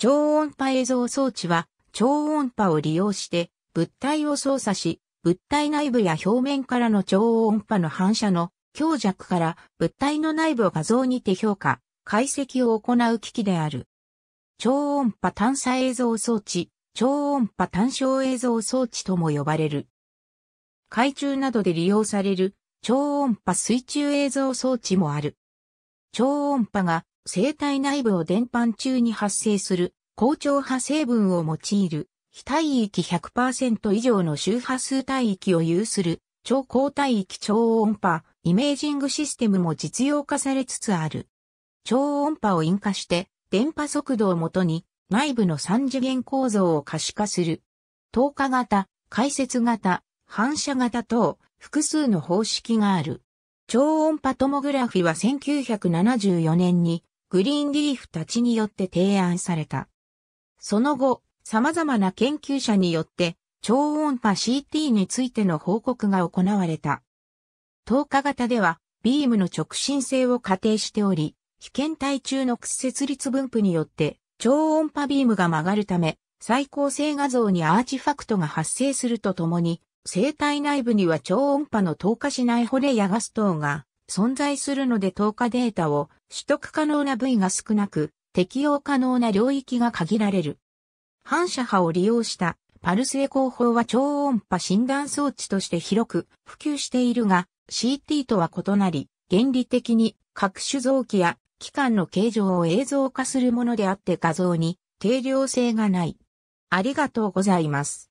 超音波映像装置は超音波を利用して物体を操作し、物体内部や表面からの超音波の反射の強弱から物体の内部を画像にて評価、解析を行う機器である。超音波探査映像装置、超音波単焦映像装置とも呼ばれる。海中などで利用される超音波水中映像装置もある。超音波が生体内部を伝播中に発生する高調波成分を用いる非体域100%以上の周波数帯域を有する超高帯域超音波イメージングシステムも実用化されつつある。超音波を引火して電波速度をもとに内部の三次元構造を可視化する。透過型、解説型、反射型等複数の方式がある。超音波トモグラフィは1974年にグリーンリーフたちによって提案された。その後、様々な研究者によって超音波 CT についての報告が行われた。透過型ではビームの直進性を仮定しており、被験体中の屈折率分布によって超音波ビームが曲がるため、最高性画像にアーチファクトが発生するとともに、生体内部には超音波の透過しないホレやガストンが存在するので透過データを取得可能な部位が少なく、適用可能な領域が限られる。反射波を利用したパルスエコー法は超音波診断装置として広く普及しているが、CT とは異なり、原理的に各種臓器や器官の形状を映像化するものであって画像に定量性がない。ありがとうございます。